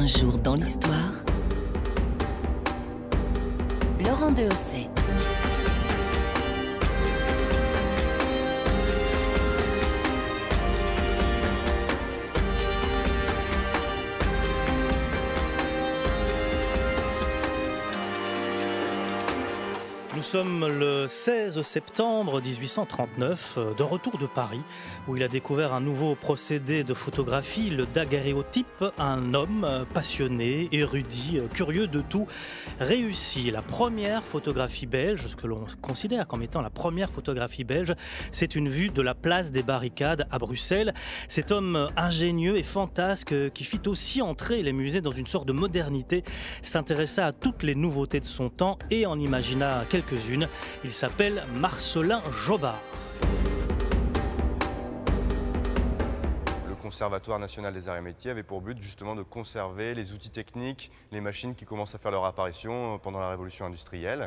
Un jour dans l'histoire, Laurent de Hausset. sommes le 16 septembre 1839, euh, de retour de Paris, où il a découvert un nouveau procédé de photographie, le daguerréotype, un homme euh, passionné, érudit, euh, curieux de tout, réussi. La première photographie belge, ce que l'on considère comme étant la première photographie belge, c'est une vue de la place des barricades à Bruxelles. Cet homme ingénieux et fantasque qui fit aussi entrer les musées dans une sorte de modernité, s'intéressa à toutes les nouveautés de son temps et en imagina quelques il s'appelle Marcelin Jobard. Le Conservatoire national des arts et métiers avait pour but justement de conserver les outils techniques, les machines qui commencent à faire leur apparition pendant la révolution industrielle.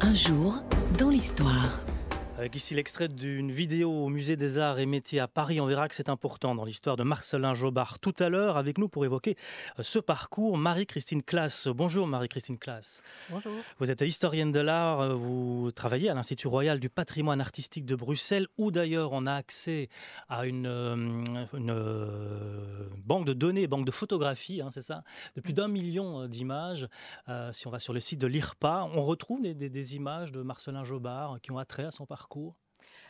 Un jour dans l'histoire. Avec euh, ici l'extrait d'une vidéo au Musée des Arts et Métiers à Paris. On verra que c'est important dans l'histoire de Marcelin Jobart. Tout à l'heure, avec nous pour évoquer euh, ce parcours, Marie-Christine Classe. Bonjour Marie-Christine Classe. Bonjour. Vous êtes historienne de l'art, euh, vous travaillez à l'Institut Royal du Patrimoine Artistique de Bruxelles, où d'ailleurs on a accès à une, banque de données, banque de photographies, hein, c'est ça, de plus d'un million d'images. si on va sur le site de l'IRPA, on retrouve des, images de Marcelin Jobard qui ont attrait à son parcours.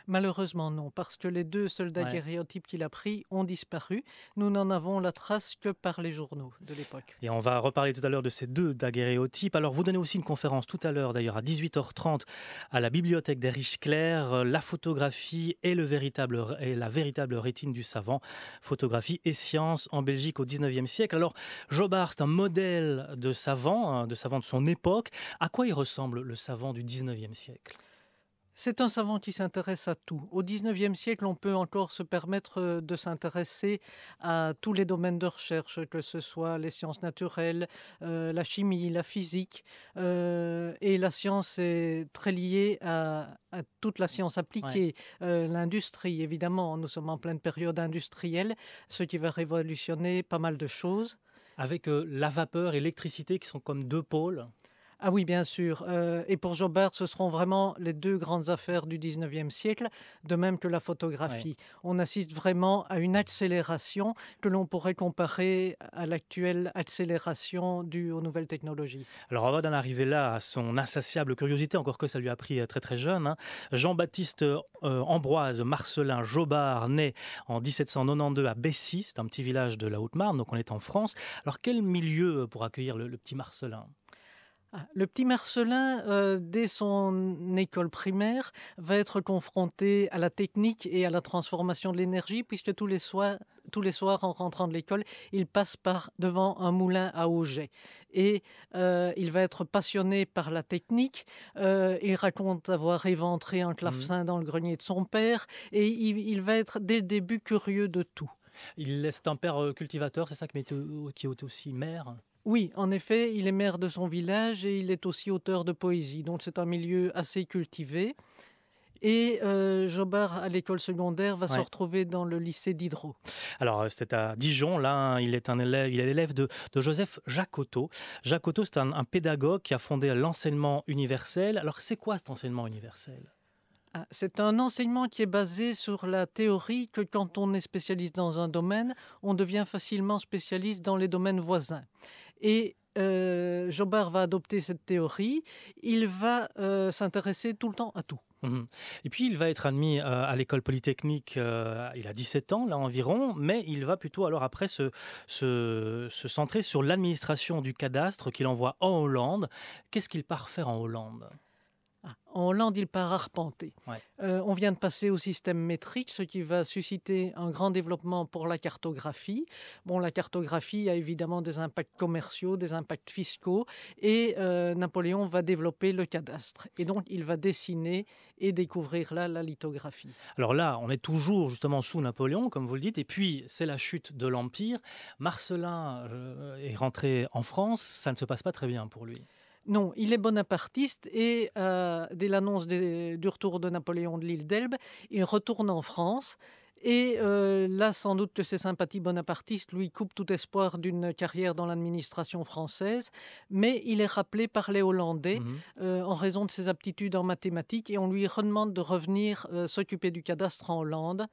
Malheureusement non, parce que les deux soldats daguerréotypes qu'il a pris ont disparu. Nous n'en avons la trace que par les journaux de l'époque. Et on va reparler tout à l'heure de ces deux daguerréotypes. Alors vous donnez aussi une conférence tout à l'heure, d'ailleurs à 18h30, à la bibliothèque des Riches Clairs, euh, la photographie est la véritable rétine du savant, photographie et science en Belgique au 19e siècle. Alors Jobart, c'est un modèle de savant, hein, de savant de son époque. À quoi il ressemble le savant du 19e siècle c'est un savant qui s'intéresse à tout. Au XIXe siècle, on peut encore se permettre euh, de s'intéresser à tous les domaines de recherche, que ce soit les sciences naturelles, euh, la chimie, la physique. Euh, et la science est très liée à, toute la science appliquée, l'industrie, évidemment. Nous sommes en pleine période industrielle, ce qui va révolutionner pas mal de choses. Avec la vapeur et l'électricité qui sont comme deux pôles ah oui, bien sûr. et pour Jobart, ce seront vraiment les deux grandes affaires du 19e siècle, de même que la photographie. On assiste vraiment à une accélération que l'on pourrait comparer à l'actuelle accélération due aux nouvelles technologies. Alors avant d'en arriver là à son insatiable curiosité, encore que ça lui a pris très très jeune. Hein, Jean-Baptiste euh, Ambroise Marcelin Jobard, naît en 1792 à Bessy, c'est un petit village de la Haute-Marne, donc on est en France. Alors quel milieu pour accueillir le petit Marcelin ah, le petit Marcelin, euh, dès son école primaire, va être confronté à la technique et à la transformation de l'énergie, puisque tous les, soirs, en rentrant de l'école, il passe par devant un moulin à Auger. Et euh, il va être passionné par la technique. Euh, il raconte avoir éventré un clavecin mmh. dans le grenier de son père. Et il, va être, dès le début, curieux de tout. Il laisse un père cultivateur, c'est ça qui est aussi mère. Oui, en effet, il est maire de son village et il est aussi auteur de poésie, donc c'est un milieu assez cultivé. Et euh, Jobard, à l'école secondaire, va se retrouver dans le lycée Diderot. Alors, euh, c'était à Dijon. Là, hein, il est un élève, il est l'élève de, Joseph Jacotot. Jacotot, c'est un, un pédagogue qui a fondé l'enseignement universel. Alors, c'est quoi cet enseignement universel ah, c'est un enseignement qui est basé sur la théorie que quand on est spécialiste dans un domaine, on devient facilement spécialiste dans les domaines voisins. Et euh, Jobard va adopter cette théorie, il va euh, s'intéresser tout le temps à tout. Mmh Et puis il va être admis euh, à l'école polytechnique, euh, il a 17 ans là environ, mais il va plutôt alors après se centrer sur l'administration du cadastre qu'il envoie en Hollande. Qu'est-ce qu'il part faire en Hollande ah, en Hollande, il part arpenter. Euh, on vient de passer au système métrique, ce qui va susciter un grand développement pour la cartographie. Bon, la cartographie a évidemment des impacts commerciaux, des impacts fiscaux, et euh, Napoléon va développer le cadastre. Et donc, il va dessiner et découvrir la lithographie. Alors là, on est toujours justement sous Napoléon, comme vous le dites, et puis c'est la chute de l'Empire. Marcelin euh, est rentré en France, ça ne se passe pas très bien pour lui. Non, il est bonapartiste et euh, dès l'annonce du retour de Napoléon de l'île d'Elbe, il retourne en France. Et euh, là, sans doute que ses sympathies bonapartistes lui coupent tout espoir d'une carrière dans l'administration française, mais il est rappelé par les Hollandais mmh euh, en raison de ses aptitudes en mathématiques et on lui redemande de revenir s'occuper du cadastre en Hollande.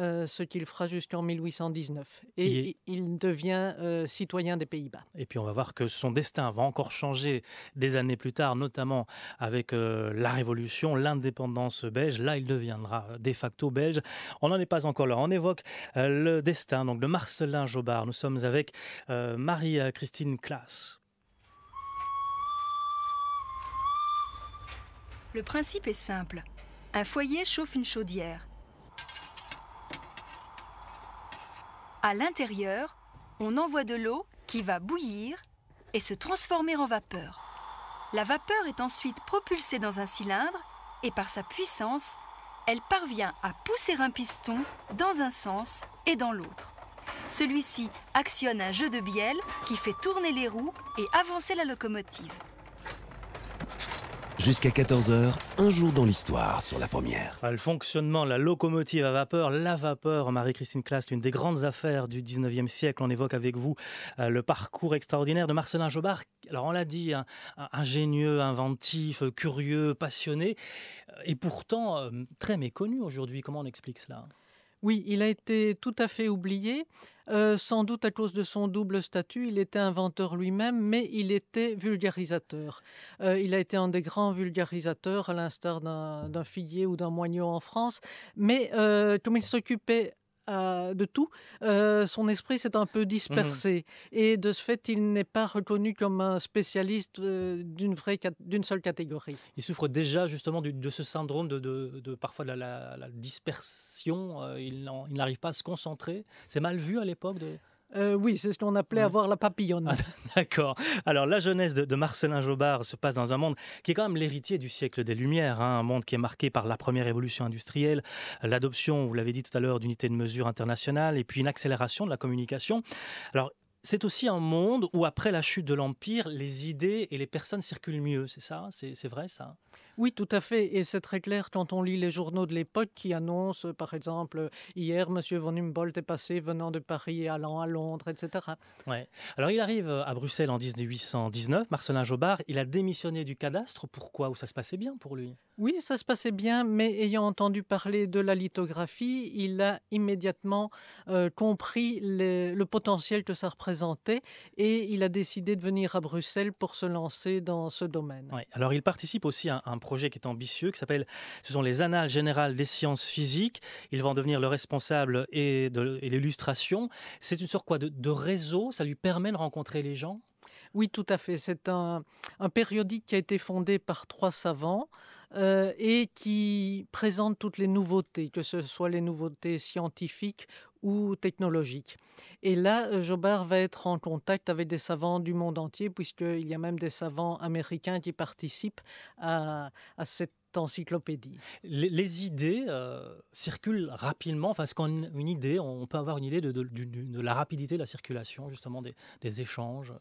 Euh, ce qu'il fera jusqu'en 1819. Et il, devient euh, citoyen des Pays-Bas. Et puis on va voir que son destin va encore changer des années plus tard, notamment avec euh, la Révolution, l'indépendance belge. Là, il deviendra de facto belge. On n'en est pas encore là. On évoque le destin donc, de Marcelin Jobart. Nous sommes avec Marie-Christine Klaas. Le principe est simple. Un foyer chauffe une chaudière. À l'intérieur, on envoie de l'eau qui va bouillir et se transformer en vapeur. La vapeur est ensuite propulsée dans un cylindre et par sa puissance, elle parvient à pousser un piston dans un sens et dans l'autre. Celui-ci actionne un jeu de bielle qui fait tourner les roues et avancer la locomotive. Jusqu'à 14h, un jour dans l'histoire sur la première. Le fonctionnement, la locomotive à vapeur, la vapeur, Marie-Christine Class, une des grandes affaires du 19e siècle. On évoque avec vous euh, le parcours extraordinaire de Marcelin Jobard. Alors on l'a dit, ingénieux, inventif, curieux, passionné, euh, et pourtant euh, très méconnu aujourd'hui. Comment on explique cela oui, il a été tout à fait oublié. Euh, sans doute à cause de son double statut, il était inventeur lui-même, mais il était vulgarisateur. Euh, il a été un des grands vulgarisateurs, à l'instar d'un figuier ou d'un moineau en France. Mais euh, comme il s'occupait de tout, euh, son esprit s'est un peu mhm. dispersé. Et de ce fait, il n'est pas reconnu comme un spécialiste euh, d'une, seule catégorie. Il souffre déjà justement de ce syndrome de, de, parfois de la, dispersion. Euh, il, n'arrive pas à se concentrer. C'est mal vu à l'époque de... Euh, oui, c'est ce qu'on appelait avoir la papillonne. Ah, d'accord. Alors, la jeunesse de, Marcelin Jobard se passe dans un monde qui est quand même l'héritier du siècle des Lumières, hein. un monde qui est marqué par la première révolution industrielle, l'adoption, vous l'avez dit tout à l'heure, d'unités de mesure internationales et puis une accélération de la communication. Alors, c'est aussi un monde où, après la chute de l'Empire, les idées et les personnes circulent mieux, c'est ça C'est vrai, ça oui, tout à fait. Et c'est très clair quand on lit les journaux de l'époque qui annoncent, euh, par exemple, euh, hier, M. Von Humboldt est passé venant de Paris et allant à Londres, etc. Ouais. Alors il arrive euh, à Bruxelles en 1819, Marcelin Jobard, il a démissionné du cadastre. Pourquoi Où ça se passait bien pour lui oui, ça se passait bien, mais ayant entendu parler de la lithographie, il a immédiatement compris le potentiel que ça représentait et il a décidé de venir à Bruxelles pour se lancer dans ce domaine. Ouais. Alors il participe aussi à un, projet projet qui est ambitieux, qui s'appelle Ce sont les Annales générales des sciences physiques. Il va en devenir le responsable et de l'illustration. C'est une sorte de, réseau Ça lui permet de rencontrer les gens oui, tout à fait. C'est un, périodique qui a été fondé par trois savants euh, et qui présente toutes les nouveautés, que ce soit les nouveautés scientifiques ou technologique. Et là, euh, Jobard va être en contact avec des savants du monde entier, puisqu'il y a même des savants américains qui participent à, cette encyclopédie. Les, idées euh, circulent rapidement. Enfin, qu'on qu'on une idée, on peut avoir une idée de, la rapidité de la circulation, justement, des échanges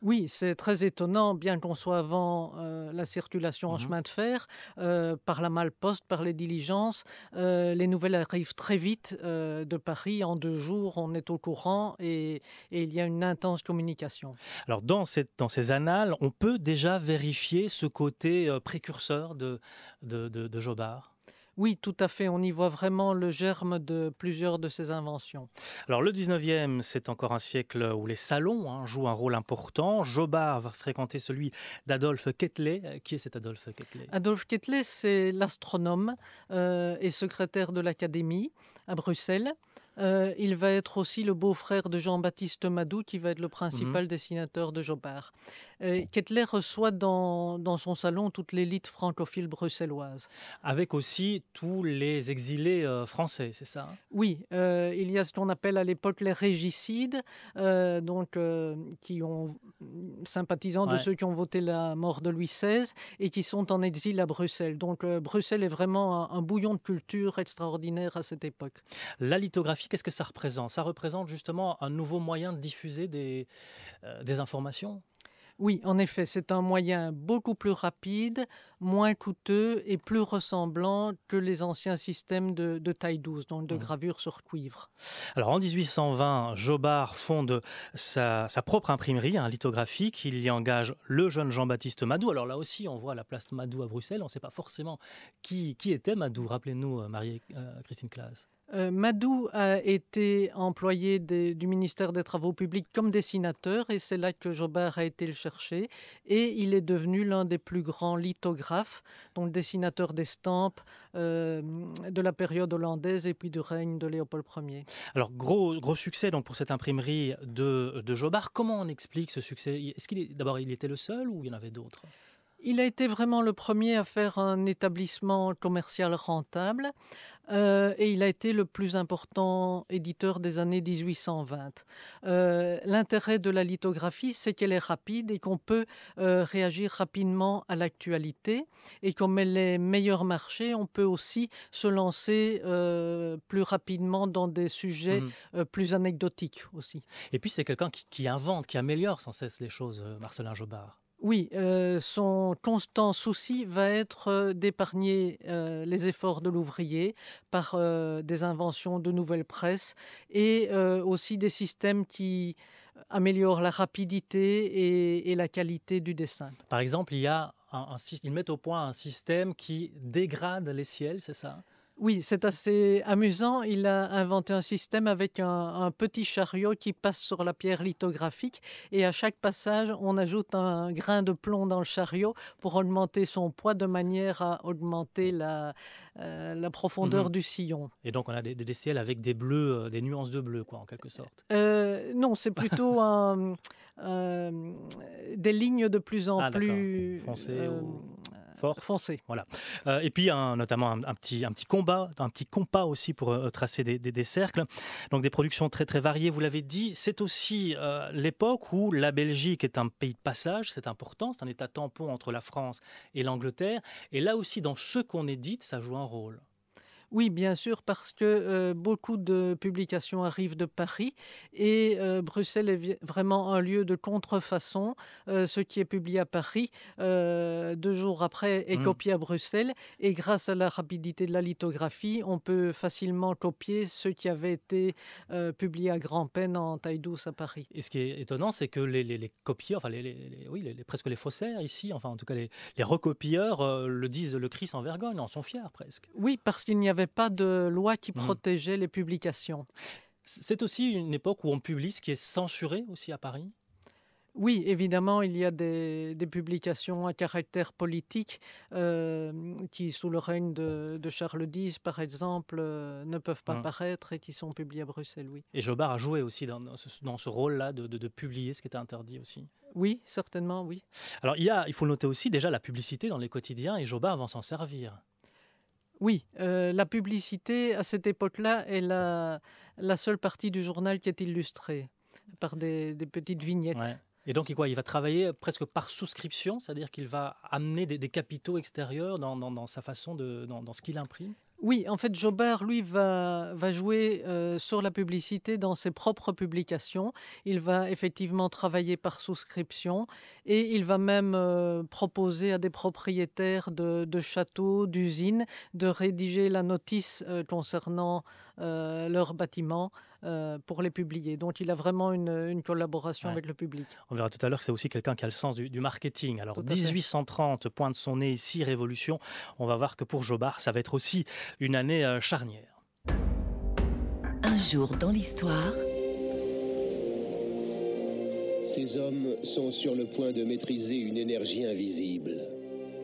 oui, c'est très étonnant, bien qu'on soit avant euh, la circulation en mmh chemin de fer, euh, par la malposte, par les diligences. Euh, les nouvelles arrivent très vite de Paris. En deux jours, on est au courant et, il y a une intense communication. Alors, dans, ces annales, on peut déjà vérifier ce côté précurseur de, de Jobard oui, tout à fait. On y voit vraiment le germe de plusieurs de ces inventions. Alors le 19e, c'est encore un siècle où les salons hein, jouent un rôle important. Jobard va fréquenter celui d'Adolphe Quetelet. Euh, qui est cet Adolphe Quetelet Adolphe Quetelet, c'est l'astronome euh, et secrétaire de l'Académie à Bruxelles. Euh, il va être aussi le beau-frère de Jean-Baptiste Madou, qui va être le mhm. principal dessinateur de Jobard. Euh, Kettler reçoit dans, son salon toute l'élite francophile bruxelloise. Avec aussi tous les exilés euh, français, c'est ça hein Oui, il y a ce qu'on appelle à l'époque les régicides, donc, qui ont sympathisants de ceux qui ont voté la mort de Louis XVI et qui sont en exil à Bruxelles. Donc Bruxelles est vraiment un bouillon de culture extraordinaire à cette époque. La lithographie qu'est-ce que ça représente Ça représente justement un nouveau moyen de diffuser des, euh, informations oui, en effet, c'est un moyen beaucoup plus rapide, moins coûteux et plus ressemblant que les anciens systèmes de, taille 12, donc de mmh. gravure sur cuivre. Alors en 1820, Jobard fonde sa, propre imprimerie un hein, lithographique. Il y engage le jeune Jean-Baptiste Madou. Alors là aussi, on voit la place Madou à Bruxelles. On ne sait pas forcément qui, qui était Madou. Rappelez-nous, euh, Marie-Christine euh, Claes. Euh, Madou a été employé du ministère des Travaux publics comme dessinateur et c'est là que Jobart a été le chercher. Et il est devenu l'un des plus grands lithographes, donc dessinateur d'estampes euh, de la période hollandaise et puis du règne de Léopold Ier. Alors, gros, succès donc, pour cette imprimerie de, de Jobard. Comment on explique ce succès Est-ce qu'il d'abord il était le seul ou il y en avait d'autres il a été vraiment le premier à faire un établissement commercial rentable euh, et il a été le plus important éditeur des années 1820. Euh, l'intérêt de la lithographie, c'est qu'elle est rapide et qu'on peut euh, réagir rapidement à l'actualité. Et comme elle est meilleur marché, on peut aussi se lancer plus rapidement dans des sujets mmh. plus anecdotiques aussi. Et puis c'est quelqu'un qui, qui invente, qui améliore sans cesse les choses, Marcelin Jobard. Oui, euh, son constant souci va être euh, d'épargner euh, les efforts de l'ouvrier par des inventions de nouvelles presses et aussi des systèmes qui améliorent la rapidité et, la qualité du dessin. Par exemple, il y a ils mettent au point un système qui dégrade les ciels, c'est ça oui, c'est assez amusant. Il a inventé un système avec un, petit chariot qui passe sur la pierre lithographique et à chaque passage, on ajoute un grain de plomb dans le chariot pour augmenter son poids de manière à augmenter la, euh, profondeur mmh du sillon. Et donc on a des, ciels avec des bleus, euh, des nuances de bleu, quoi, en quelque sorte. Euh, non, c'est plutôt des lignes de plus en ah, plus foncées fort foncé. Voilà. Euh, et puis notamment un, petit un petit combat, un petit compas aussi pour euh, tracer des, cercles. Donc des productions très très variées. Vous l'avez dit, c'est aussi euh, l'époque où la Belgique est un pays de passage. C'est important. C'est un état tampon entre la France et l'Angleterre. Et là aussi, dans ce qu'on édite, ça joue un rôle. Oui, bien sûr, parce que beaucoup de publications arrivent de Paris et Bruxelles est vraiment un lieu de contrefaçon. ce qui est publié à Paris, deux jours après, est mmh. copié à Bruxelles et grâce à la rapidité de la lithographie, on peut facilement copier ce qui avait été publié à grand-peine en taille douce à Paris. Et ce qui est étonnant, c'est que les, copieurs, enfin les, oui, presque les faussaires ici, enfin en tout cas les, recopieurs le disent, le christ sans vergogne, en sont fiers presque. Oui, parce qu'il n'y avait avait pas de loi qui mm. protégeait les publications. C'est aussi une époque où on publie ce qui est censuré aussi à Paris oui, évidemment, il y a des, publications à caractère politique euh, qui, sous le règne de, Charles X, par exemple, euh, ne peuvent pas mm. paraître et qui sont publiées à Bruxelles, oui. Et Jobard a joué aussi dans, ce, rôle-là de, publier ce qui était interdit aussi. Oui, certainement, oui. Alors, il, y a, il faut noter aussi déjà la publicité dans les quotidiens et Jobard va s'en servir. Oui, euh, la publicité, à cette époque-là, est la, seule partie du journal qui est illustrée par des, petites vignettes. Et donc, il, va travailler presque par souscription, c'est-à-dire qu'il va amener des, capitaux extérieurs dans, sa façon de, dans ce qu'il imprime oui, en fait, Jobert, lui, va, jouer euh, sur la publicité dans ses propres publications. Il va effectivement travailler par souscription et il va même euh, proposer à des propriétaires de, châteaux, d'usines, de rédiger la notice euh, concernant leur bâtiment euh, pour les publier. Donc il a vraiment une, collaboration avec le public. On verra tout à l'heure que c'est aussi quelqu'un qui a le sens du, marketing. Alors 1830 de son nez ici, révolution. On va voir que pour Jobard, ça va être aussi une année euh, charnière. Un jour dans l'histoire. Ces hommes sont sur le point de maîtriser une énergie invisible,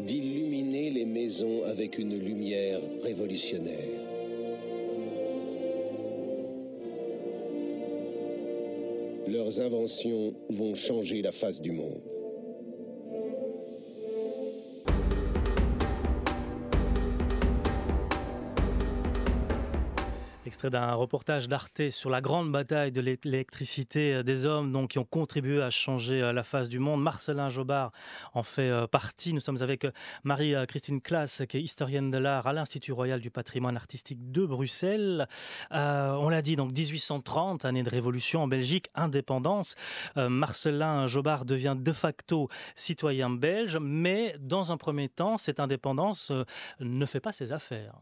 d'illuminer les maisons avec une lumière révolutionnaire. Leurs inventions vont changer la face du monde. d'un reportage d'Arte sur la grande bataille de l'électricité euh, des hommes donc, qui ont contribué à changer euh, la face du monde. Marcelin Jobard en fait euh, partie. Nous sommes avec Marie-Christine Classe, qui est historienne de l'art à l'Institut royal du patrimoine artistique de Bruxelles. on l'a dit, donc 1830, année de révolution en Belgique, indépendance. Marcelin Jobard devient de facto citoyen belge, mais dans un premier temps, cette indépendance ne fait pas ses affaires.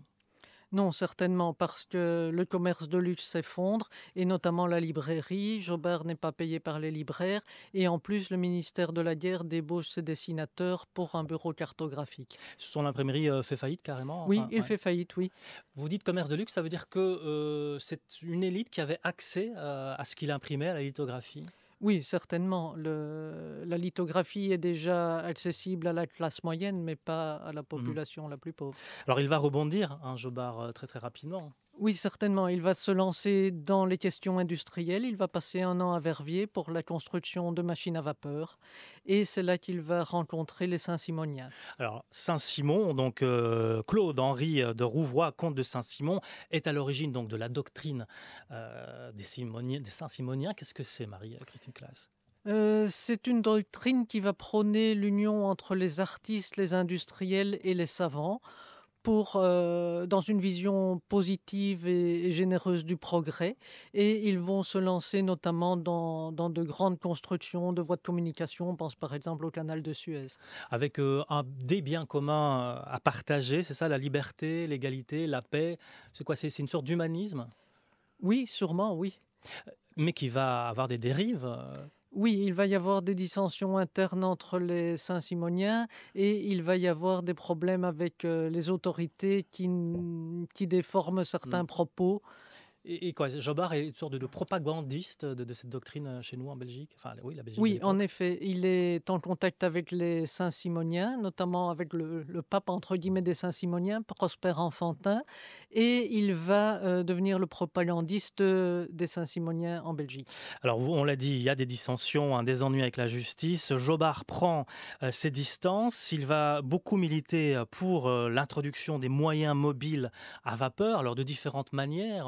Non, certainement, parce que le commerce de luxe s'effondre, et notamment la librairie. Jobert n'est pas payé par les libraires, et en plus, le ministère de la Guerre débauche ses dessinateurs pour un bureau cartographique. Son imprimerie euh, fait faillite carrément Oui, il fait faillite, oui. Vous dites commerce de luxe, ça veut dire que euh, c'est une élite qui avait accès euh, à ce qu'il imprimait, à la lithographie oui, certainement. la lithographie est déjà accessible à la classe moyenne, mais pas à la mmh population la plus pauvre. Alors il va rebondir, hein, Jobard, euh, très très rapidement. Oui, certainement. Il va se lancer dans les questions industrielles. Il va passer un an à Verviers pour la construction de machines à vapeur. Et c'est là qu'il va rencontrer les Saint-Simoniens. Alors, Saint-Simon, donc euh, Claude-Henri euh, de Rouvroy, comte de Saint-Simon, est à l'origine donc de la doctrine euh, des, Saint-Simoniens. Qu'est-ce que c'est, Marie-Christine Classe c'est une doctrine qui va prôner l'union entre les artistes, les industriels et les savants pour, euh, dans une vision positive et, généreuse du progrès. Et ils vont se lancer notamment dans, de grandes constructions de voies de communication. On pense par exemple au canal de Suez. Avec euh, des biens communs euh, à partager, c'est ça la liberté, l'égalité, la paix. C'est quoi C'est une sorte d'humanisme Oui, sûrement, oui. Mais qui va avoir des dérives oui, il va y avoir des dissensions internes entre les Saint-Simoniens et il va y avoir des problèmes avec euh, les autorités qui, déforment mmh. certains propos. Et, quoi, Jobard est une sorte de, propagandiste de, cette doctrine euh, chez nous en Belgique enfin, Oui, la Belgique oui en effet. Il est en contact avec les Saint-Simoniens, notamment avec le, pape entre guillemets des Saint-Simoniens, Prosper Enfantin, et il va euh, devenir le propagandiste des Saint-Simoniens en Belgique. Alors, on l'a dit, il y a des dissensions, un des ennuis avec la justice. Jobard prend euh, ses distances. Il va beaucoup militer pour l'introduction des moyens mobiles à vapeur, alors de différentes manières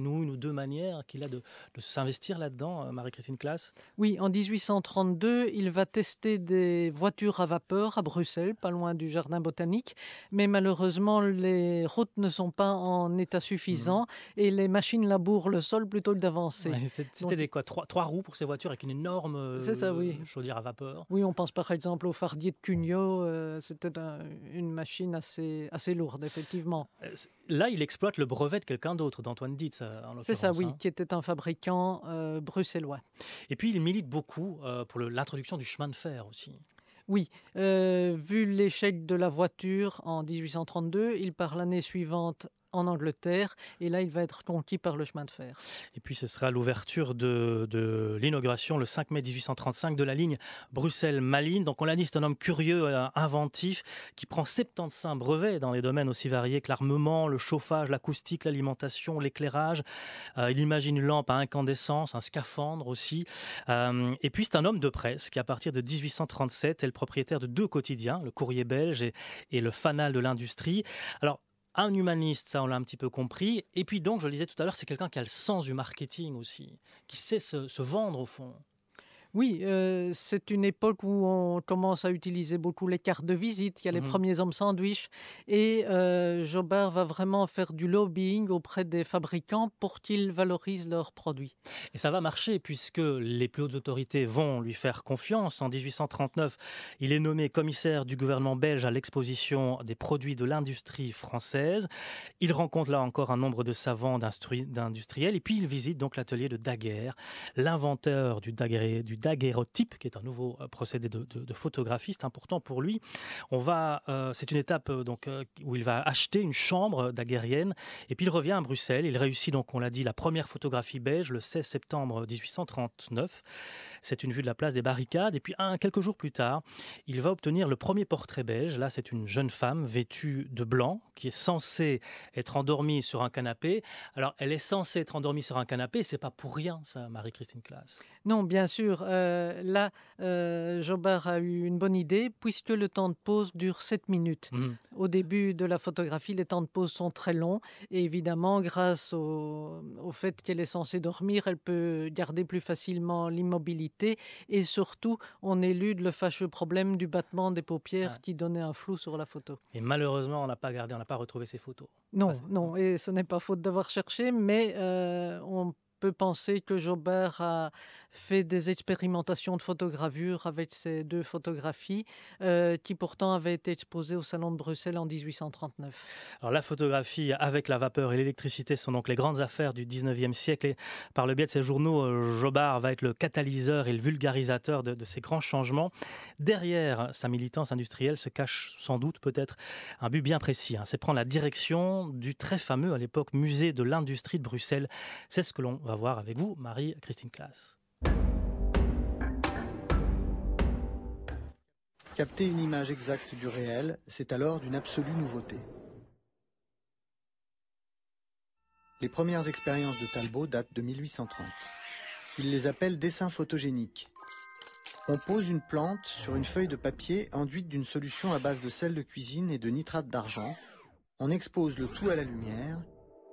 nous une ou deux manières qu'il a de, s'investir là-dedans, euh, Marie-Christine Classe. Oui, en 1832, il va tester des voitures à vapeur à Bruxelles, pas loin du jardin botanique, mais malheureusement, les routes ne sont pas en état suffisant mhm. et les machines labourent le sol plutôt que d'avancer. C'était des quoi trois, trois, roues pour ces voitures avec une énorme euh, chaudière à vapeur Oui, on pense par exemple au fardier de Cugnot. Euh, c'était une machine assez, assez lourde, effectivement. Là, il exploite le brevet de quelqu'un d'autre, d'Antoine Dietz, euh, C'est ça, oui, hein. qui était un fabricant euh, bruxellois. Et puis, il milite beaucoup euh, pour l'introduction du chemin de fer aussi. Oui, vu l'échec de la voiture en 1832, il part l'année suivante en Angleterre. Et là, il va être conquis par le chemin de fer. Et puis, ce sera l'ouverture de, l'inauguration le 5 mai 1835 de la ligne Bruxelles-Malines. Donc, on l'a dit, c'est un homme curieux, euh, inventif, qui prend 75 brevets dans les domaines aussi variés que l'armement, le chauffage, l'acoustique, l'alimentation, l'éclairage. Euh, il imagine une lampe à incandescence, un scaphandre aussi. Euh, et puis, c'est un homme de presse qui, à partir de 1837, est le propriétaire de deux quotidiens, le Courrier belge et le Fanal de l'industrie. Alors, un humaniste, ça on l'a un petit peu compris. Et puis donc, je le disais tout à l'heure, c'est quelqu'un qui a le sens du marketing aussi, qui sait se, se vendre au fond. Oui, euh, c'est une époque où on commence à utiliser beaucoup les cartes de visite. Il y a les mmh premiers hommes sandwiches Et euh, va vraiment faire du lobbying auprès des fabricants pour qu'ils valorisent leurs produits. Et ça va marcher puisque les plus hautes autorités vont lui faire confiance. En 1839, il est nommé commissaire du gouvernement belge à l'exposition des produits de l'industrie française. Il rencontre là encore un nombre de savants, d'industriels. Et puis il visite donc l'atelier de Daguerre, l'inventeur du daguerre daguerreotype, qui est un nouveau euh, procédé de, photographiste important hein, pour lui. On va, euh, c'est une étape euh, donc où il va acheter une chambre daguerrienne et puis il revient à Bruxelles. Il réussit donc, on l'a dit, la première photographie belge le 16 septembre 1839. C'est une vue de la place des barricades. Et puis, un, quelques jours plus tard, il va obtenir le premier portrait belge. Là, c'est une jeune femme vêtue de blanc qui est censée être endormie sur un canapé. Alors, elle est censée être endormie sur un canapé. C'est pas pour rien, ça, Marie-Christine Classe. Non, bien sûr. Euh, là, euh, Jobard a eu une bonne idée puisque le temps de pause dure 7 minutes. Mhm. Au début de la photographie, les temps de pause sont très longs. Et évidemment, grâce au fait qu'elle est censée dormir, elle peut garder plus facilement l'immobilité et surtout, on élude le fâcheux problème du battement des paupières qui donnait un flou sur la photo. Et malheureusement, on n'a pas gardé, on n'a pas retrouvé ces photos. Non, non, et ce n'est pas faute d'avoir cherché, mais euh, on peut penser que Jobert a fait des expérimentations de photogravure avec ces deux photographies euh, qui pourtant avaient été exposées au Salon de Bruxelles en 1839. Alors la photographie avec la vapeur et l'électricité sont donc les grandes affaires du 19e siècle et par le biais de ces journaux, euh, Jobard va être le catalyseur et le vulgarisateur de, ces grands changements. Derrière sa militance industrielle se cache sans doute peut-être un but bien précis, hein. c'est prendre la direction du très fameux à l'époque musée de l'industrie de Bruxelles. C'est ce que l'on va avec vous, Marie-Christine Classe. Capter une image exacte du réel, c'est alors d'une absolue nouveauté. Les premières expériences de Talbot datent de 1830. Il les appelle dessins photogéniques. On pose une plante sur une feuille de papier enduite d'une solution à base de sel de cuisine et de nitrate d'argent. On expose le tout à la lumière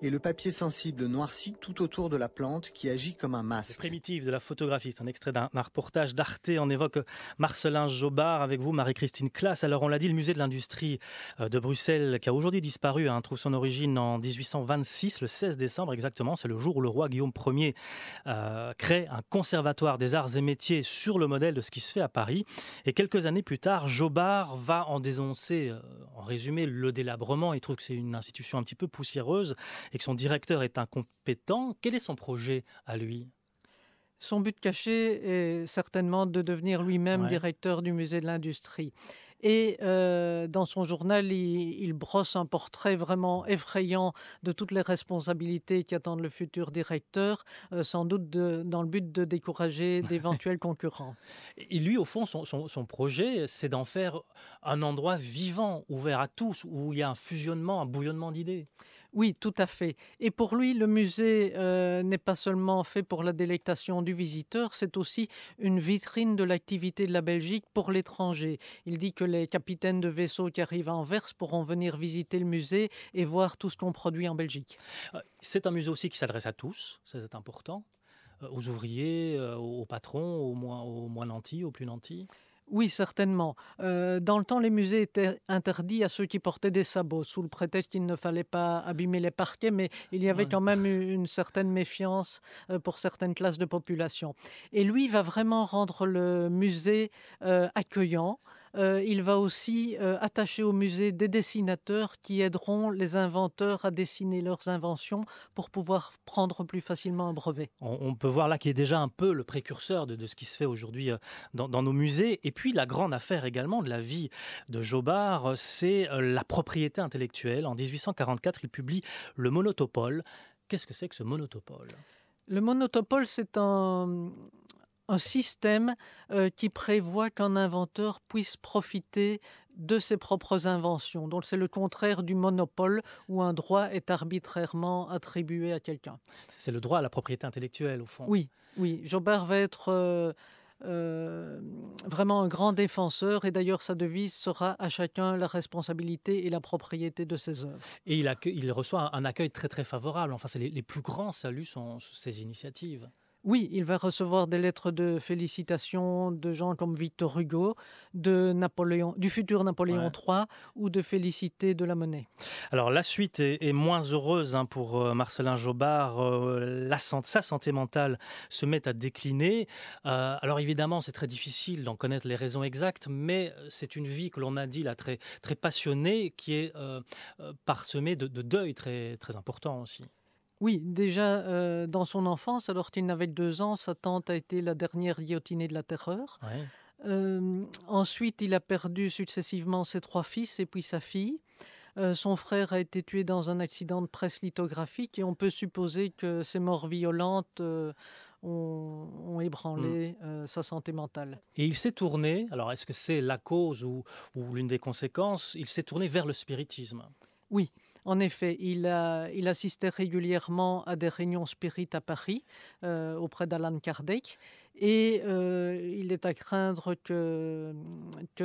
et le papier sensible noirci tout autour de la plante qui agit comme un masque. primitif de la photographie, c'est un extrait d'un reportage d'Arte. On évoque Marcelin Jobard avec vous, Marie-Christine Classe. Alors on l'a dit, le musée de l'industrie euh, de Bruxelles, qui a aujourd'hui disparu, hein, trouve son origine en 1826, le 16 décembre exactement. C'est le jour où le roi Guillaume Ier euh, crée un conservatoire des arts et métiers sur le modèle de ce qui se fait à Paris. Et quelques années plus tard, Jobard va en dénoncer, euh, en résumé, le délabrement. Il trouve que c'est une institution un petit peu poussiéreuse et que son directeur est incompétent, quel est son projet à lui son but caché est certainement de devenir lui-même directeur du musée de l'industrie. Et euh, dans son journal, il, brosse un portrait vraiment effrayant de toutes les responsabilités qui attendent le futur directeur, euh, sans doute dans le but de décourager d'éventuels concurrents. Et lui, au fond, son projet, c'est d'en faire un endroit vivant, ouvert à tous, où il y a un fusionnement, un bouillonnement d'idées. Oui, tout à fait. Et pour lui, le musée euh, n'est pas seulement fait pour la délectation du visiteur, c'est aussi une vitrine de l'activité de la Belgique pour l'étranger. Il dit que les capitaines de vaisseaux qui arrivent à Anvers pourront venir visiter le musée et voir tout ce qu'on produit en Belgique. Euh, c'est un musée aussi qui s'adresse à tous, c'est important, euh, aux ouvriers, aux patrons, aux moins nantis, aux plus nantis. Oui, certainement. Euh, dans le temps, les musées étaient interdits à ceux qui portaient des sabots, sous le prétexte qu'il ne fallait pas abîmer les parquets, mais il y avait quand même une certaine méfiance euh, pour certaines classes de population. Et lui va vraiment rendre le musée euh, accueillant. Euh, il va aussi euh, attacher au musée des dessinateurs qui aideront les inventeurs à dessiner leurs inventions pour pouvoir prendre plus facilement un brevet. On, peut voir là qu'il est déjà un peu le précurseur de, ce qui se fait aujourd'hui euh, dans, nos musées. Et puis la grande affaire également de la vie de Jobard, c'est la propriété intellectuelle. En 1844, il publie Le Monotopole. Qu'est-ce que c'est que ce monotopole Le monotopole, c'est un un système euh, qui prévoit qu'un inventeur puisse profiter de ses propres inventions. Donc c'est le contraire du monopole où un droit est arbitrairement attribué à quelqu'un. C'est le droit à la propriété intellectuelle au fond. Oui, oui. Jobard va être euh, euh, vraiment un grand défenseur et d'ailleurs sa devise sera à chacun la responsabilité et la propriété de ses œuvres. Et il, reçoit un accueil très très favorable. Enfin, les, les plus grands saluts sont ses initiatives. Oui, il va recevoir des lettres de félicitations de gens comme Victor Hugo, de Napoléon, du futur Napoléon III ou de Félicité de la Monnaie. Alors la suite est, moins heureuse hein, pour euh, Marcelin Jobard. Euh, sa santé mentale se met à décliner. Euh, alors évidemment, c'est très difficile d'en connaître les raisons exactes, mais c'est une vie que l'on a dit là très, passionnée qui est parsemée de, de deuil très, très important aussi. Oui, déjà dans son enfance, alors qu'il n'avait que deux ans, sa tante a été la dernière guillotinée de la terreur. ensuite, il a perdu successivement ses trois fils et puis sa fille. son frère a été tué dans un accident de presse lithographique et on peut supposer que ces morts violentes ont, mmh. ébranlé sa santé mentale. Et il s'est tourné, alors est-ce que c'est la cause ou l'une des conséquences, il s'est tourné vers le spiritisme. Oui, en effet, il, assistait régulièrement à des réunions spirites à Paris euh, auprès d'Alan Kardec. Et euh, il est à craindre que,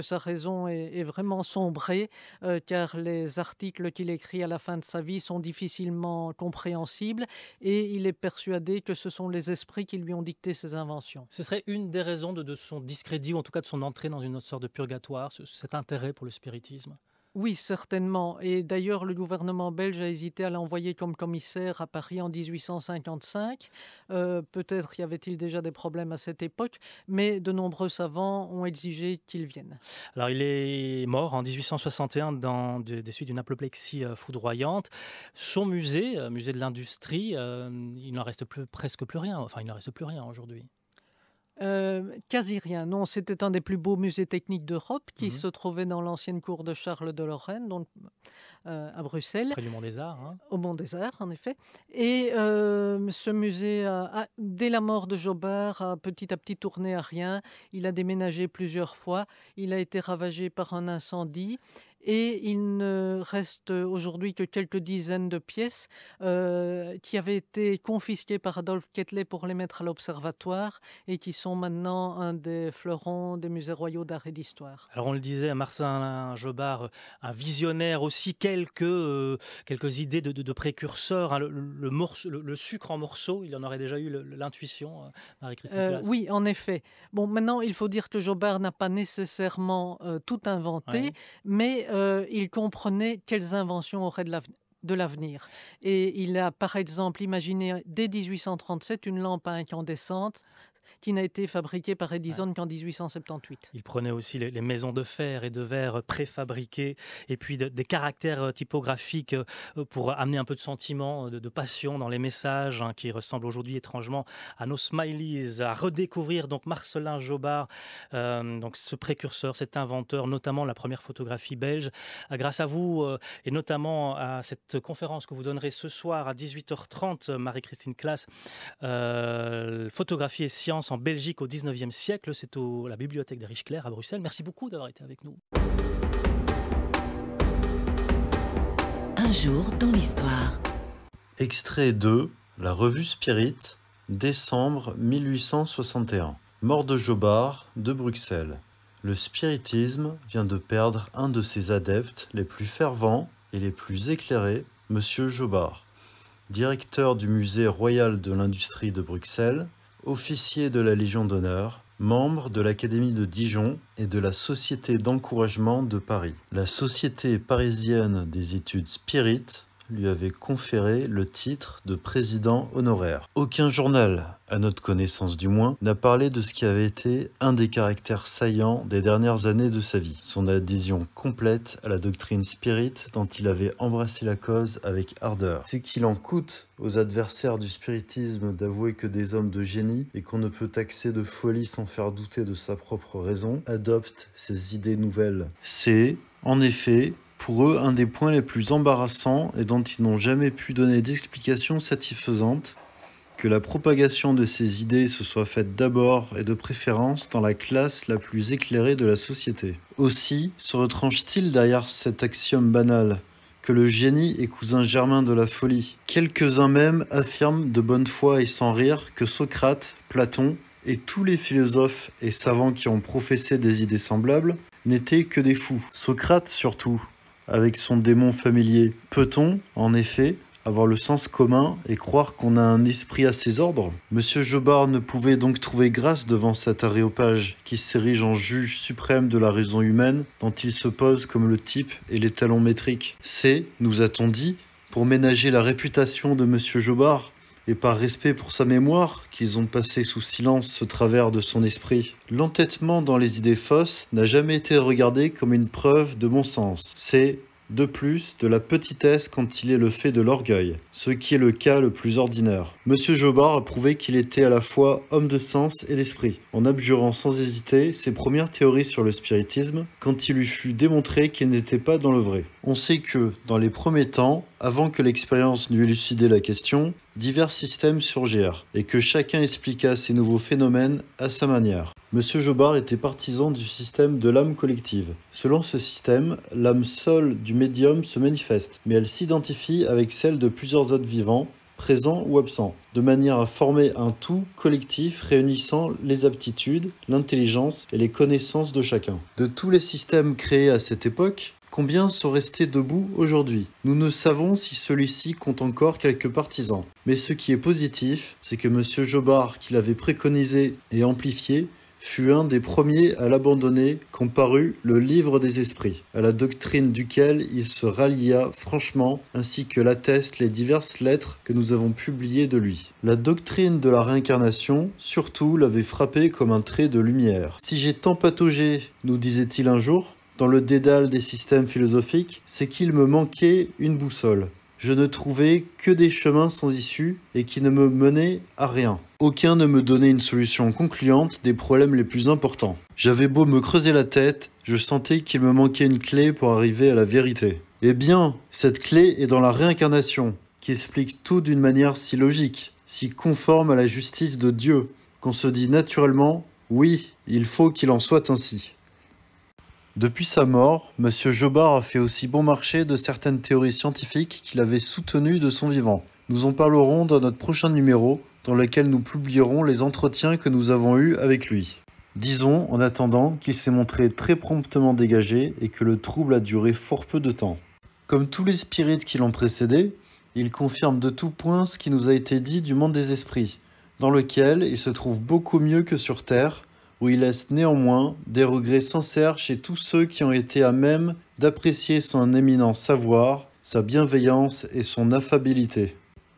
sa raison ait, vraiment sombré, euh, car les articles qu'il écrit à la fin de sa vie sont difficilement compréhensibles, et il est persuadé que ce sont les esprits qui lui ont dicté ses inventions. Ce serait une des raisons de, son discrédit, en tout cas de son entrée dans une sorte de purgatoire, cet intérêt pour le spiritisme oui, certainement. Et d'ailleurs, le gouvernement belge a hésité à l'envoyer comme commissaire à Paris en 1855. Euh, peut-être y avait-il déjà des problèmes à cette époque, mais de nombreux savants ont exigé qu'il vienne. Alors, il est mort en 1861 dans, des suites d'une apoplexie euh, foudroyante. Son musée, euh, musée de l'industrie, il n'en reste plus, presque plus rien. Enfin, il n'en reste plus rien aujourd'hui. Euh, quasi rien. Non, c'était un des plus beaux musées techniques d'Europe qui mmh se trouvait dans l'ancienne cour de Charles de Lorraine, donc, euh, à Bruxelles. Près du Mont des Arts. Hein. Au Mont des Arts, en effet. Et euh, ce musée, dès la mort de Jobert, a petit à petit tourné à rien. Il a déménagé plusieurs fois. Il a été ravagé par un incendie et il ne reste aujourd'hui que quelques dizaines de pièces euh, qui avaient été confisquées par Adolphe Quetelet pour les mettre à l'observatoire et qui sont maintenant un des fleurons des musées royaux d'art et d'histoire. Alors on le disait, Marcin Jobard, un visionnaire aussi, quelques, euh, quelques idées de, précurseurs, hein. le, le, sucre en morceaux, il en aurait déjà eu l'intuition, euh, Marie-Christine Oui, en effet. Bon, maintenant il faut dire que Jobard n'a pas nécessairement tout inventé, mais euh, il comprenait quelles inventions auraient de l'avenir Et il a par exemple imaginé dès 1837 une lampe à incandescente qui n'a été fabriqué par Edison qu'en 1878. Il prenait aussi les, maisons de fer et de verre préfabriquées, et puis des caractères euh, typographiques euh, pour amener un peu de sentiment, euh, de, passion dans les messages, hein, qui ressemblent aujourd'hui étrangement à nos smileys. À redécouvrir donc Marcelin Jobard, donc ce précurseur, cet inventeur, notamment la première photographie belge. Grâce à vous, et notamment à cette conférence que vous donnerez ce soir à 18h30, Marie-Christine Classe, photographie et sciences en Belgique au 19e siècle. C'est à la bibliothèque des Riches à Bruxelles. Merci beaucoup d'avoir été avec nous. Un jour dans l'histoire. Extrait 2, la revue Spirit, décembre 1861. Mort de Jobard, de Bruxelles. Le spiritisme vient de perdre un de ses adeptes les plus fervents et les plus éclairés, Monsieur Jobard. Directeur du musée royal de l'industrie de Bruxelles, officier de la Légion d'honneur, membre de l'Académie de Dijon et de la Société d'encouragement de Paris. La Société parisienne des études spirites lui avait conféré le titre de président honoraire. Aucun journal, à notre connaissance du moins, n'a parlé de ce qui avait été un des caractères saillants des dernières années de sa vie, son adhésion complète à la doctrine spirit dont il avait embrassé la cause avec ardeur. C'est qu'il en coûte aux adversaires du spiritisme d'avouer que des hommes de génie, et qu'on ne peut taxer de folie sans faire douter de sa propre raison, adoptent ces idées nouvelles. C'est, en effet, pour eux, un des points les plus embarrassants et dont ils n'ont jamais pu donner d'explication satisfaisante, que la propagation de ces idées se soit faite d'abord et de préférence dans la classe la plus éclairée de la société. Aussi se retranche-t-il derrière cet axiome banal que le génie est cousin germain de la folie. Quelques-uns même affirment de bonne foi et sans rire que Socrate, Platon et tous les philosophes et savants qui ont professé des idées semblables n'étaient que des fous. Socrate surtout, avec son démon familier Peut-on, en effet, avoir le sens commun et croire qu'on a un esprit à ses ordres Monsieur Jobard ne pouvait donc trouver grâce devant cet aréopage qui s'érige en juge suprême de la raison humaine, dont il se pose comme le type et les talons métriques. C'est, nous a-t-on dit, pour ménager la réputation de Monsieur Jobard et par respect pour sa mémoire qu'ils ont passé sous silence ce travers de son esprit. L'entêtement dans les idées fausses n'a jamais été regardé comme une preuve de bon sens. C'est, de plus, de la petitesse quand il est le fait de l'orgueil, ce qui est le cas le plus ordinaire. Monsieur Jobart a prouvé qu'il était à la fois homme de sens et d'esprit, en abjurant sans hésiter ses premières théories sur le spiritisme quand il lui fut démontré qu'il n'était pas dans le vrai. On sait que, dans les premiers temps, avant que l'expérience n'eût élucidé la question, divers systèmes surgirent et que chacun expliqua ces nouveaux phénomènes à sa manière. Monsieur Jobard était partisan du système de l'âme collective. Selon ce système, l'âme seule du médium se manifeste, mais elle s'identifie avec celle de plusieurs êtres vivants, présents ou absents, de manière à former un tout collectif réunissant les aptitudes, l'intelligence et les connaissances de chacun. De tous les systèmes créés à cette époque, Combien sont restés debout aujourd'hui Nous ne savons si celui-ci compte encore quelques partisans. Mais ce qui est positif, c'est que M. Jobard, qui l'avait préconisé et amplifié, fut un des premiers à l'abandonner quand parut le Livre des Esprits, à la doctrine duquel il se rallia franchement, ainsi que l'attestent les diverses lettres que nous avons publiées de lui. La doctrine de la réincarnation, surtout, l'avait frappé comme un trait de lumière. Si j'ai tant pataugé, nous disait-il un jour, dans le dédale des systèmes philosophiques, c'est qu'il me manquait une boussole. Je ne trouvais que des chemins sans issue et qui ne me menaient à rien. Aucun ne me donnait une solution concluante des problèmes les plus importants. J'avais beau me creuser la tête, je sentais qu'il me manquait une clé pour arriver à la vérité. Eh bien, cette clé est dans la réincarnation, qui explique tout d'une manière si logique, si conforme à la justice de Dieu, qu'on se dit naturellement, oui, il faut qu'il en soit ainsi. Depuis sa mort, M. Jobard a fait aussi bon marché de certaines théories scientifiques qu'il avait soutenues de son vivant. Nous en parlerons dans notre prochain numéro, dans lequel nous publierons les entretiens que nous avons eus avec lui. Disons, en attendant, qu'il s'est montré très promptement dégagé et que le trouble a duré fort peu de temps. Comme tous les spirites qui l'ont précédé, il confirme de tout point ce qui nous a été dit du monde des esprits, dans lequel il se trouve beaucoup mieux que sur Terre, où il laisse néanmoins des regrets sincères chez tous ceux qui ont été à même d'apprécier son éminent savoir, sa bienveillance et son affabilité.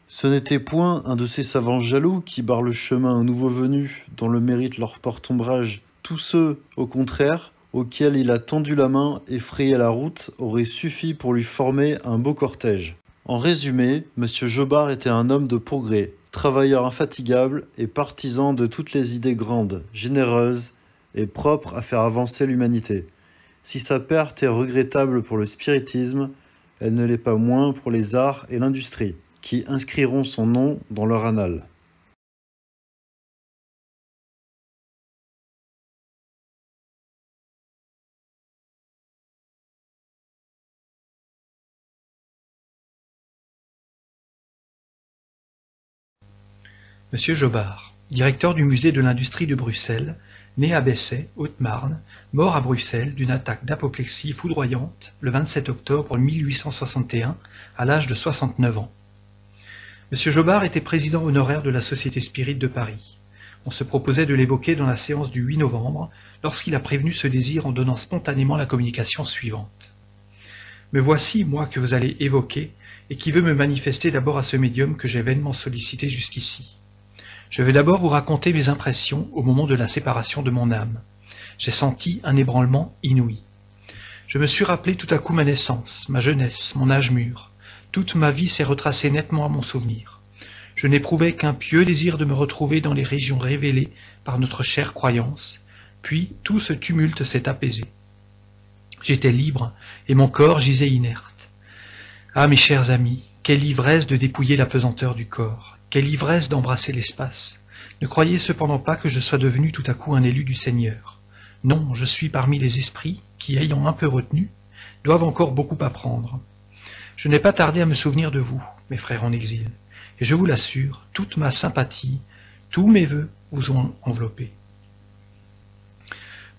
Ce n'était point un de ces savants jaloux qui barrent le chemin aux nouveaux venus, dont le mérite leur porte ombrage. Tous ceux, au contraire, auxquels il a tendu la main et frayé la route, auraient suffi pour lui former un beau cortège. En résumé, M. Jobard était un homme de progrès, travailleur infatigable et partisan de toutes les idées grandes, généreuses et propres à faire avancer l'humanité. Si sa perte est regrettable pour le spiritisme, elle ne l'est pas moins pour les arts et l'industrie, qui inscriront son nom dans leur annale. Monsieur Jobard, directeur du musée de l'industrie de Bruxelles, né à Bessay, Haute-Marne, mort à Bruxelles d'une attaque d'apoplexie foudroyante le 27 octobre 1861 à l'âge de 69 ans. M. Jobard était président honoraire de la Société Spirit de Paris. On se proposait de l'évoquer dans la séance du 8 novembre, lorsqu'il a prévenu ce désir en donnant spontanément la communication suivante. Me voici, moi, que vous allez évoquer, et qui veut me manifester d'abord à ce médium que j'ai vainement sollicité jusqu'ici. Je vais d'abord vous raconter mes impressions au moment de la séparation de mon âme. J'ai senti un ébranlement inouï. Je me suis rappelé tout à coup ma naissance, ma jeunesse, mon âge mûr. Toute ma vie s'est retracée nettement à mon souvenir. Je n'éprouvais qu'un pieux désir de me retrouver dans les régions révélées par notre chère croyance, puis tout ce tumulte s'est apaisé. J'étais libre, et mon corps gisait inerte. Ah, mes chers amis, quelle ivresse de dépouiller la pesanteur du corps, quelle ivresse d'embrasser l'espace Ne croyez cependant pas que je sois devenu tout à coup un élu du Seigneur. Non, je suis parmi les esprits qui, ayant un peu retenu, doivent encore beaucoup apprendre. Je n'ai pas tardé à me souvenir de vous, mes frères en exil, et je vous l'assure, toute ma sympathie, tous mes vœux vous ont enveloppé.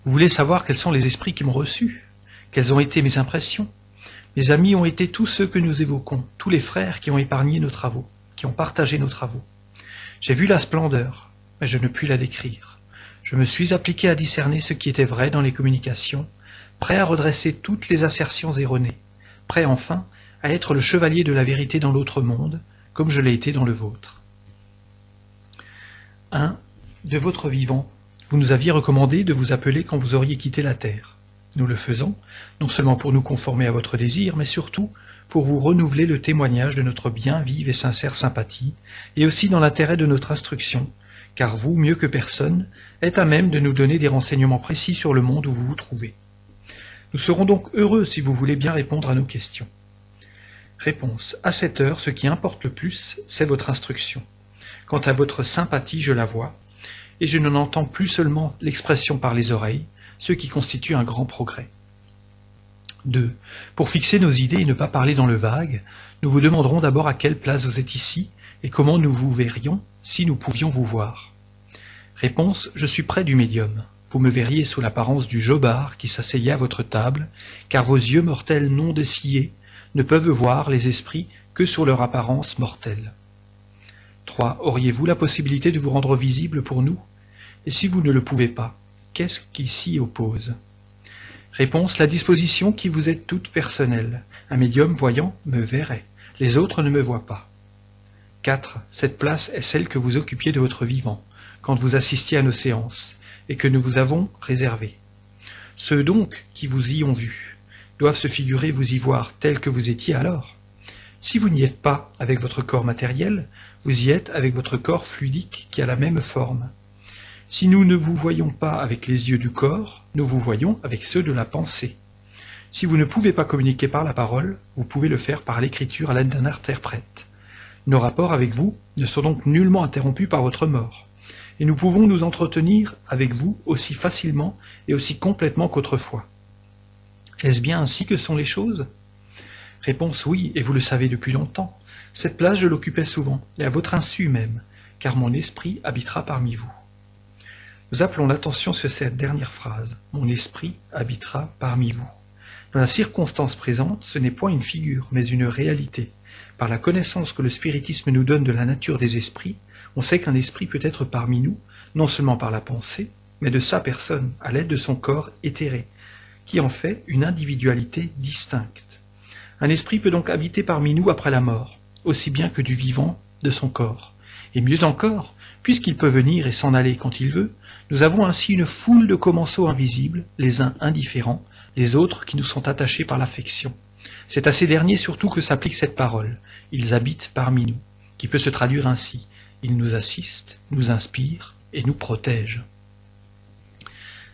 Vous voulez savoir quels sont les esprits qui m'ont reçu Quelles ont été mes impressions Mes amis ont été tous ceux que nous évoquons, tous les frères qui ont épargné nos travaux qui ont partagé nos travaux. J'ai vu la splendeur, mais je ne puis la décrire. Je me suis appliqué à discerner ce qui était vrai dans les communications, prêt à redresser toutes les assertions erronées, prêt enfin à être le chevalier de la vérité dans l'autre monde, comme je l'ai été dans le vôtre. Un De votre vivant, vous nous aviez recommandé de vous appeler quand vous auriez quitté la terre. Nous le faisons, non seulement pour nous conformer à votre désir, mais surtout pour vous renouveler le témoignage de notre bien vive et sincère sympathie, et aussi dans l'intérêt de notre instruction, car vous, mieux que personne, êtes à même de nous donner des renseignements précis sur le monde où vous vous trouvez. Nous serons donc heureux si vous voulez bien répondre à nos questions. Réponse. À cette heure, ce qui importe le plus, c'est votre instruction. Quant à votre sympathie, je la vois, et je n'en entends plus seulement l'expression par les oreilles, ce qui constitue un grand progrès. 2. Pour fixer nos idées et ne pas parler dans le vague, nous vous demanderons d'abord à quelle place vous êtes ici et comment nous vous verrions si nous pouvions vous voir. Réponse Je suis près du médium. Vous me verriez sous l'apparence du jobard qui s'asseyait à votre table, car vos yeux mortels non dessillés ne peuvent voir les esprits que sur leur apparence mortelle. 3. Auriez-vous la possibilité de vous rendre visible pour nous Et si vous ne le pouvez pas, qu'est-ce qui s'y oppose Réponse La disposition qui vous est toute personnelle. Un médium voyant me verrait. Les autres ne me voient pas. 4. Cette place est celle que vous occupiez de votre vivant, quand vous assistiez à nos séances, et que nous vous avons réservée. Ceux donc qui vous y ont vu doivent se figurer vous y voir tel que vous étiez alors. Si vous n'y êtes pas avec votre corps matériel, vous y êtes avec votre corps fluidique qui a la même forme. Si nous ne vous voyons pas avec les yeux du corps, nous vous voyons avec ceux de la pensée. Si vous ne pouvez pas communiquer par la parole, vous pouvez le faire par l'écriture à l'aide d'un interprète. Nos rapports avec vous ne sont donc nullement interrompus par votre mort, et nous pouvons nous entretenir avec vous aussi facilement et aussi complètement qu'autrefois. Est-ce bien ainsi que sont les choses Réponse oui, et vous le savez depuis longtemps. Cette place, je l'occupais souvent, et à votre insu même, car mon esprit habitera parmi vous. Nous appelons l'attention sur cette dernière phrase. Mon esprit habitera parmi vous. Dans la circonstance présente, ce n'est point une figure, mais une réalité. Par la connaissance que le spiritisme nous donne de la nature des esprits, on sait qu'un esprit peut être parmi nous, non seulement par la pensée, mais de sa personne, à l'aide de son corps éthéré, qui en fait une individualité distincte. Un esprit peut donc habiter parmi nous après la mort, aussi bien que du vivant de son corps. Et mieux encore, Puisqu'il peut venir et s'en aller quand il veut, nous avons ainsi une foule de commensaux invisibles, les uns indifférents, les autres qui nous sont attachés par l'affection. C'est à ces derniers surtout que s'applique cette parole. Ils habitent parmi nous, qui peut se traduire ainsi. Ils nous assistent, nous inspirent et nous protègent.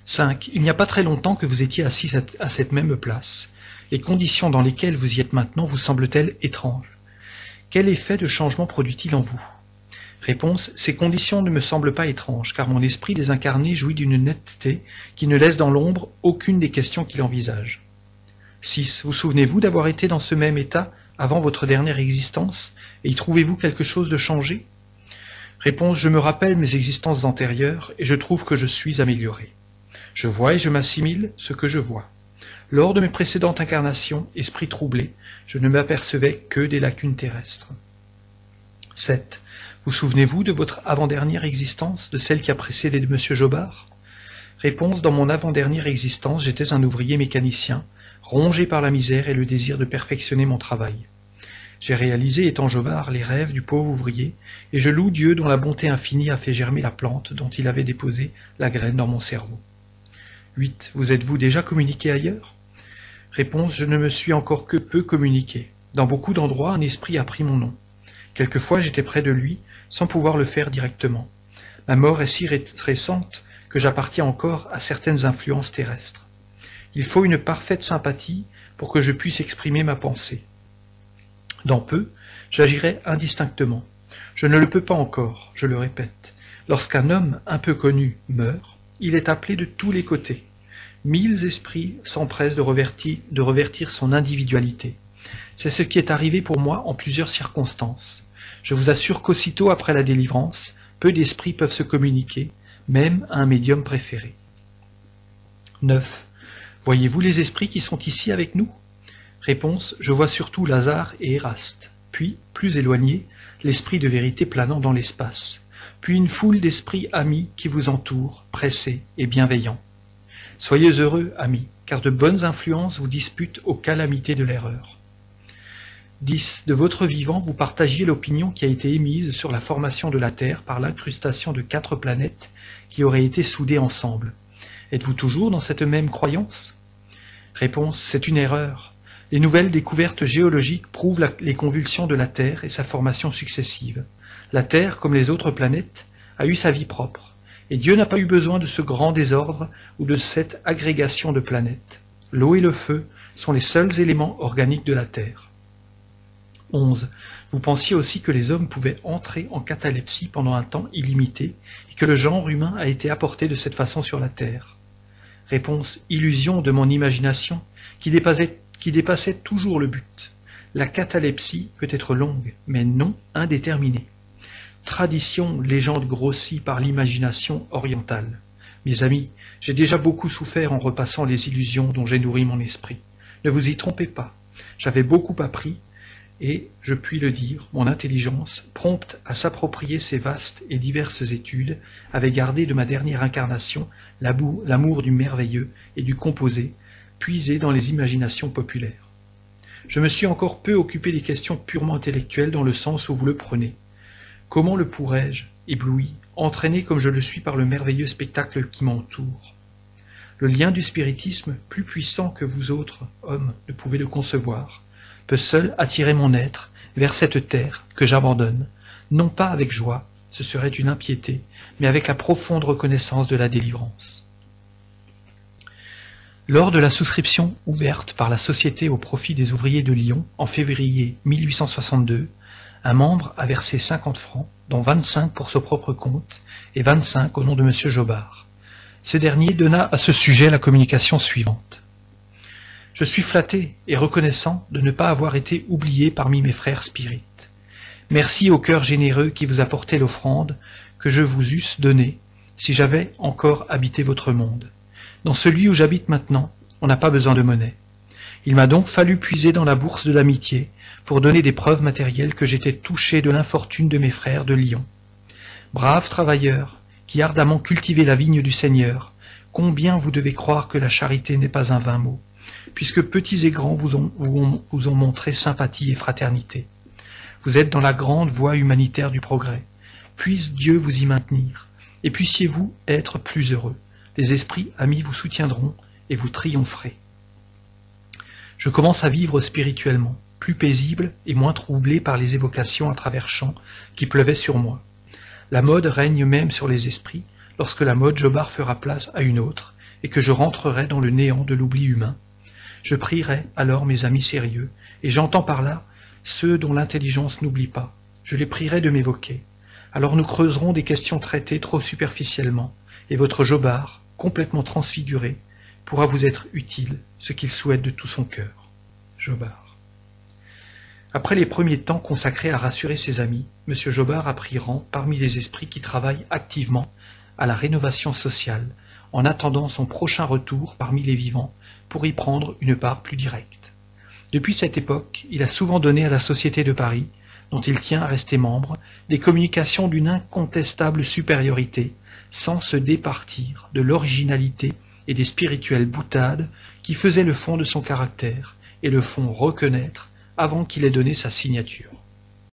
5. Il n'y a pas très longtemps que vous étiez assis à cette même place. Les conditions dans lesquelles vous y êtes maintenant vous semblent-elles étranges Quel effet de changement produit-il en vous Réponse Ces conditions ne me semblent pas étranges, car mon esprit désincarné jouit d'une netteté qui ne laisse dans l'ombre aucune des questions qu'il envisage. 6. Vous souvenez-vous d'avoir été dans ce même état avant votre dernière existence, et y trouvez-vous quelque chose de changé Réponse Je me rappelle mes existences antérieures, et je trouve que je suis amélioré. Je vois et je m'assimile ce que je vois. Lors de mes précédentes incarnations, esprit troublé, je ne m'apercevais que des lacunes terrestres. 7. Vous souvenez-vous de votre avant-dernière existence, de celle qui a précédé de M. Jobard Réponse Dans mon avant-dernière existence, j'étais un ouvrier mécanicien, rongé par la misère et le désir de perfectionner mon travail. J'ai réalisé, étant Jobard, les rêves du pauvre ouvrier, et je loue Dieu dont la bonté infinie a fait germer la plante dont il avait déposé la graine dans mon cerveau. 8. Vous êtes-vous déjà communiqué ailleurs Réponse Je ne me suis encore que peu communiqué. Dans beaucoup d'endroits, un esprit a pris mon nom. Quelquefois j'étais près de lui, sans pouvoir le faire directement. Ma mort est si récente que j'appartiens encore à certaines influences terrestres. Il faut une parfaite sympathie pour que je puisse exprimer ma pensée. Dans peu, j'agirai indistinctement. Je ne le peux pas encore, je le répète. Lorsqu'un homme un peu connu meurt, il est appelé de tous les côtés. Mille esprits s'empressent de revertir, de revertir son individualité. C'est ce qui est arrivé pour moi en plusieurs circonstances. Je vous assure qu'aussitôt après la délivrance, peu d'esprits peuvent se communiquer, même à un médium préféré. 9. Voyez-vous les esprits qui sont ici avec nous Réponse Je vois surtout Lazare et Eraste. Puis, plus éloigné, l'esprit de vérité planant dans l'espace. Puis une foule d'esprits amis qui vous entourent, pressés et bienveillants. Soyez heureux, amis, car de bonnes influences vous disputent aux calamités de l'erreur. De votre vivant, vous partagiez l'opinion qui a été émise sur la formation de la Terre par l'incrustation de quatre planètes qui auraient été soudées ensemble. Êtes-vous toujours dans cette même croyance Réponse C'est une erreur. Les nouvelles découvertes géologiques prouvent les convulsions de la Terre et sa formation successive. La Terre, comme les autres planètes, a eu sa vie propre, et Dieu n'a pas eu besoin de ce grand désordre ou de cette agrégation de planètes. L'eau et le feu sont les seuls éléments organiques de la Terre. 11. Vous pensiez aussi que les hommes pouvaient entrer en catalepsie pendant un temps illimité et que le genre humain a été apporté de cette façon sur la terre. Réponse illusion de mon imagination qui dépassait, qui dépassait toujours le but. La catalepsie peut être longue, mais non indéterminée. Tradition, légende grossie par l'imagination orientale. Mes amis, j'ai déjà beaucoup souffert en repassant les illusions dont j'ai nourri mon esprit. Ne vous y trompez pas. J'avais beaucoup appris, et, je puis le dire, mon intelligence, prompte à s'approprier ces vastes et diverses études, avait gardé de ma dernière incarnation l'amour du merveilleux et du composé, puisé dans les imaginations populaires. Je me suis encore peu occupé des questions purement intellectuelles dans le sens où vous le prenez. Comment le pourrais-je, ébloui, entraîné comme je le suis par le merveilleux spectacle qui m'entoure Le lien du spiritisme, plus puissant que vous autres, hommes, ne pouvez le concevoir, peut seul attirer mon être vers cette terre que j'abandonne, non pas avec joie, ce serait une impiété, mais avec la profonde reconnaissance de la délivrance. Lors de la souscription ouverte par la Société au profit des ouvriers de Lyon en février 1862, un membre a versé 50 francs, dont 25 pour son propre compte et 25 au nom de M. Jobard. Ce dernier donna à ce sujet la communication suivante. Je suis flatté et reconnaissant de ne pas avoir été oublié parmi mes frères spirites. Merci au cœur généreux qui vous apportait l'offrande que je vous eusse donnée si j'avais encore habité votre monde. Dans celui où j'habite maintenant, on n'a pas besoin de monnaie. Il m'a donc fallu puiser dans la bourse de l'amitié pour donner des preuves matérielles que j'étais touché de l'infortune de mes frères de Lyon. Braves travailleurs, qui ardemment cultivez la vigne du Seigneur, combien vous devez croire que la charité n'est pas un vain mot puisque petits et grands vous ont, montré sympathie et fraternité. Vous êtes dans la grande voie humanitaire du progrès. Puisse Dieu vous y maintenir, et puissiez-vous être plus heureux. Les esprits amis vous soutiendront, et vous triompherez. Je commence à vivre spirituellement, plus paisible et moins troublé par les évocations à travers champs qui pleuvaient sur moi. La mode règne même sur les esprits, lorsque la mode Jobar fera place à une autre, et que je rentrerai dans le néant de l'oubli humain, je prierai alors mes amis sérieux, et j'entends par là ceux dont l'intelligence n'oublie pas. Je les prierai de m'évoquer. Alors nous creuserons des questions traitées trop superficiellement, et votre jobard, complètement transfiguré, pourra vous être utile, ce qu'il souhaite de tout son cœur. Jobard. Après les premiers temps consacrés à rassurer ses amis, M. Jobard a pris rang parmi les esprits qui travaillent activement à la rénovation sociale en attendant son prochain retour parmi les vivants pour y prendre une part plus directe. Depuis cette époque, il a souvent donné à la Société de Paris, dont il tient à rester membre, des communications d'une incontestable supériorité, sans se départir de l'originalité et des spirituelles boutades qui faisaient le fond de son caractère et le font reconnaître avant qu'il ait donné sa signature.